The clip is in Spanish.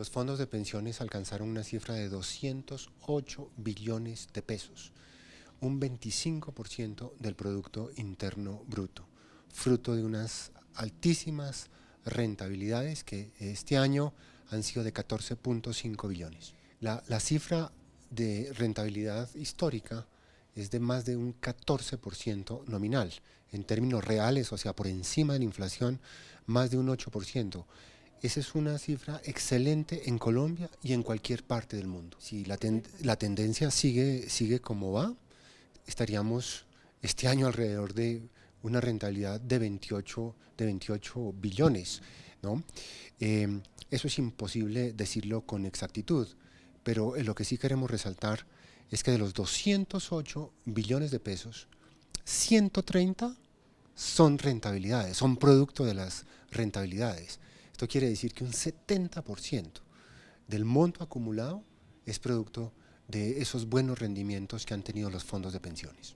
los fondos de pensiones alcanzaron una cifra de 208 billones de pesos, un 25% del Producto Interno Bruto, fruto de unas altísimas rentabilidades que este año han sido de 14.5 billones. La, la cifra de rentabilidad histórica es de más de un 14% nominal. En términos reales, o sea, por encima de la inflación, más de un 8%. Esa es una cifra excelente en Colombia y en cualquier parte del mundo. Si la, tendencia sigue, sigue como va, estaríamos este año alrededor de una rentabilidad de 28, billones. Em, eso es imposible decirlo con exactitud, pero eh, lo que sí queremos resaltar es que de los 208 billones de pesos, 130 son rentabilidades, son producto de las rentabilidades. Esto quiere decir que un 70% del monto acumulado es producto de esos buenos rendimientos que han tenido los fondos de pensiones.